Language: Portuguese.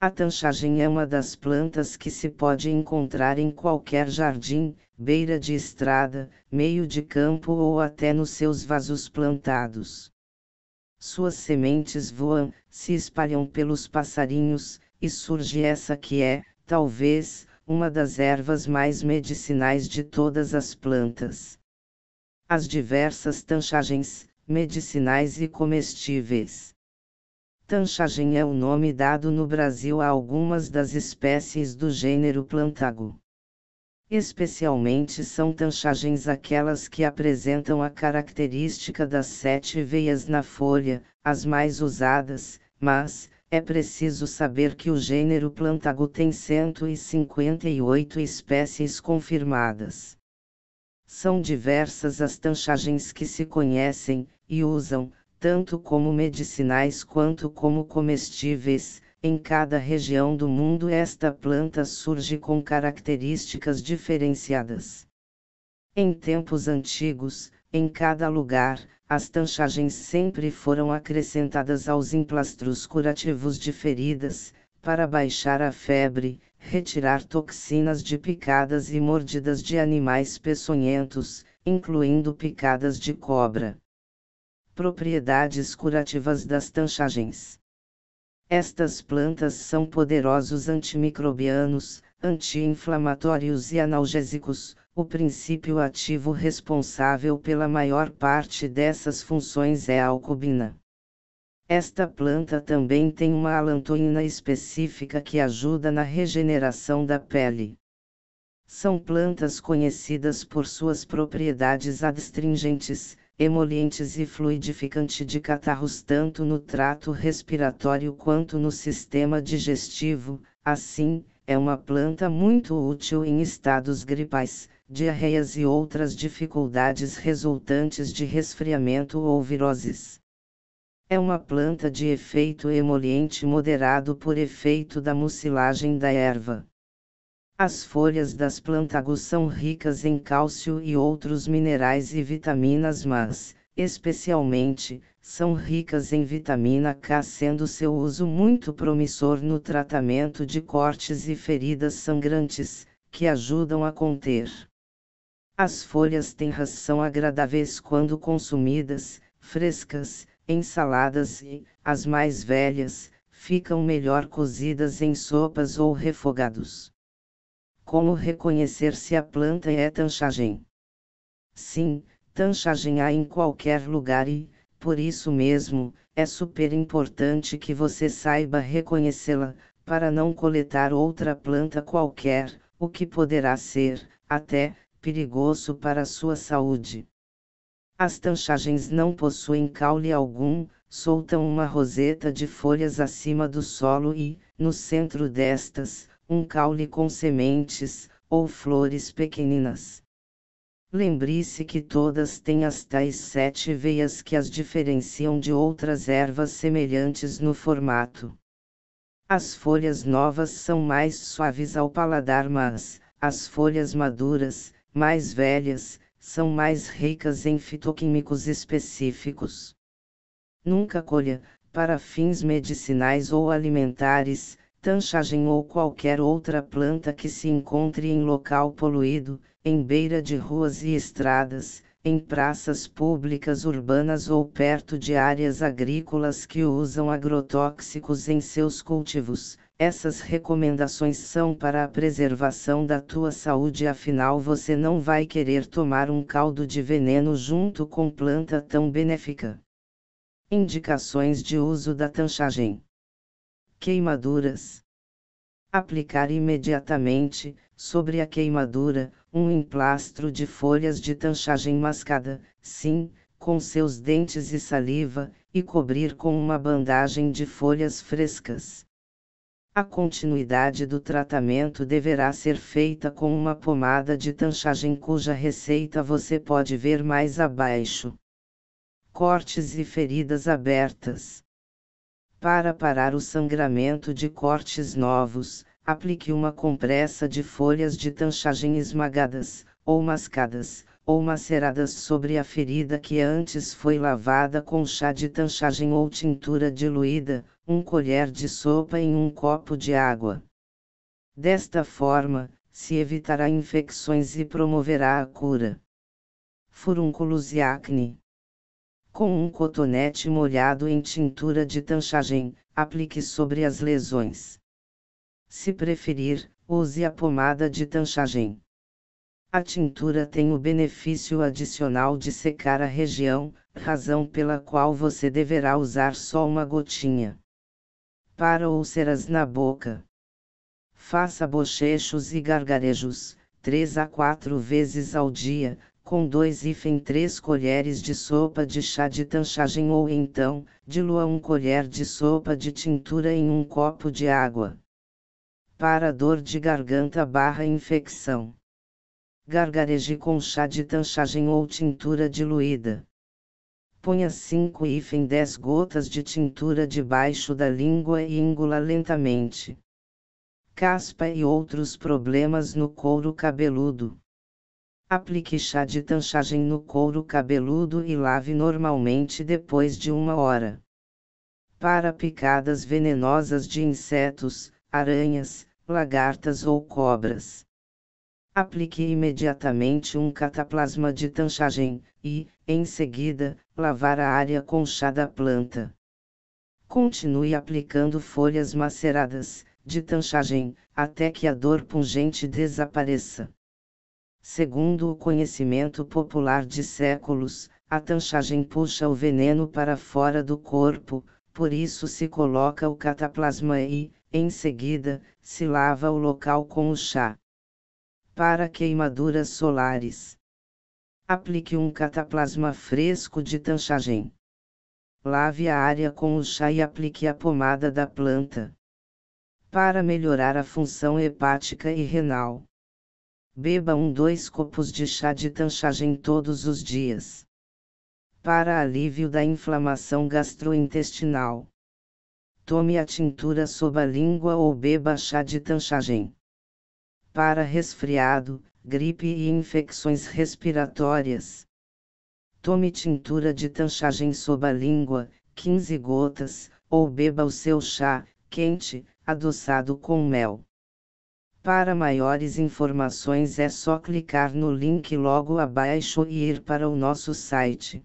A tanchagem é uma das plantas que se pode encontrar em qualquer jardim, beira de estrada, meio de campo ou até nos seus vasos plantados. Suas sementes voam, se espalham pelos passarinhos, e surge essa que é, talvez, uma das ervas mais medicinais de todas as plantas. As diversas tanchagens, medicinais e comestíveis Tanchagem é o nome dado no Brasil a algumas das espécies do gênero Plantago. Especialmente são tanchagens aquelas que apresentam a característica das sete veias na folha, as mais usadas, mas, é preciso saber que o gênero Plantago tem 158 espécies confirmadas. São diversas as tanchagens que se conhecem, e usam, tanto como medicinais quanto como comestíveis, em cada região do mundo esta planta surge com características diferenciadas. Em tempos antigos, em cada lugar, as tanchagens sempre foram acrescentadas aos emplastros curativos de feridas, para baixar a febre, retirar toxinas de picadas e mordidas de animais peçonhentos, incluindo picadas de cobra propriedades curativas das tanchagens. Estas plantas são poderosos antimicrobianos, anti-inflamatórios e analgésicos, o princípio ativo responsável pela maior parte dessas funções é a alcubina. Esta planta também tem uma alantoína específica que ajuda na regeneração da pele. São plantas conhecidas por suas propriedades adstringentes, emolientes e fluidificante de catarros tanto no trato respiratório quanto no sistema digestivo, assim, é uma planta muito útil em estados gripais, diarreias e outras dificuldades resultantes de resfriamento ou viroses. É uma planta de efeito emoliente moderado por efeito da mucilagem da erva. As folhas das plântago são ricas em cálcio e outros minerais e vitaminas, mas, especialmente, são ricas em vitamina K, sendo seu uso muito promissor no tratamento de cortes e feridas sangrantes, que ajudam a conter. As folhas tenras são agradáveis quando consumidas, frescas, em saladas e, as mais velhas, ficam melhor cozidas em sopas ou refogados. Como reconhecer se a planta é tanchagem? Sim, tanchagem há em qualquer lugar e, por isso mesmo, é super importante que você saiba reconhecê-la, para não coletar outra planta qualquer, o que poderá ser, até, perigoso para a sua saúde. As tanchagens não possuem caule algum, soltam uma roseta de folhas acima do solo e, no centro destas, um caule com sementes, ou flores pequeninas. Lembre-se que todas têm as tais sete veias que as diferenciam de outras ervas semelhantes no formato. As folhas novas são mais suaves ao paladar, mas as folhas maduras, mais velhas, são mais ricas em fitoquímicos específicos. Nunca colha, para fins medicinais ou alimentares, tanchagem ou qualquer outra planta que se encontre em local poluído, em beira de ruas e estradas, em praças públicas urbanas ou perto de áreas agrícolas que usam agrotóxicos em seus cultivos. Essas recomendações são para a preservação da tua saúde, afinal você não vai querer tomar um caldo de veneno junto com planta tão benéfica. Indicações de uso da tanchagem queimaduras. Aplicar imediatamente, sobre a queimadura, um emplastro de folhas de tanchagem mascada, sim, com seus dentes e saliva, e cobrir com uma bandagem de folhas frescas. A continuidade do tratamento deverá ser feita com uma pomada de tanchagem cuja receita você pode ver mais abaixo. Cortes e feridas abertas. Para parar o sangramento de cortes novos, aplique uma compressa de folhas de tanchagem esmagadas, ou mascadas, ou maceradas sobre a ferida que antes foi lavada com chá de tanchagem ou tintura diluída, um colher de sopa em um copo de água. Desta forma, se evitará infecções e promoverá a cura. Furúnculos e acne. Com um cotonete molhado em tintura de tanchagem, aplique sobre as lesões. Se preferir, use a pomada de tanchagem. A tintura tem o benefício adicional de secar a região, razão pela qual você deverá usar só uma gotinha. Para úlceras na boca. Faça bochechos e gargarejos, 3 a 4 vezes ao dia, com 2 hífen 3 colheres de sopa de chá de tanchagem ou então, dilua 1 colher de sopa de tintura em um copo de água. Para dor de garganta barra infecção. Gargareje com chá de tanchagem ou tintura diluída. Ponha 5 hífen 10 gotas de tintura debaixo da língua e engula lentamente. Caspa e outros problemas no couro cabeludo. Aplique chá de tanchagem no couro cabeludo e lave normalmente depois de uma hora. Para picadas venenosas de insetos, aranhas, lagartas ou cobras. Aplique imediatamente um cataplasma de tanchagem e, em seguida, lavar a área com chá da planta. Continue aplicando folhas maceradas de tanchagem até que a dor pungente desapareça. Segundo o conhecimento popular de séculos, a tanchagem puxa o veneno para fora do corpo, por isso se coloca o cataplasma e, em seguida, se lava o local com o chá. Para queimaduras solares. Aplique um cataplasma fresco de tanchagem. Lave a área com o chá e aplique a pomada da planta. Para melhorar a função hepática e renal beba um dois copos de chá de tanchagem todos os dias. Para alívio da inflamação gastrointestinal. Tome a tintura sob a língua ou beba chá de tanchagem. Para resfriado, gripe e infecções respiratórias. Tome tintura de tanchagem sob a língua, 15 gotas, ou beba o seu chá, quente, adoçado com mel. Para maiores informações é só clicar no link logo abaixo e ir para o nosso site.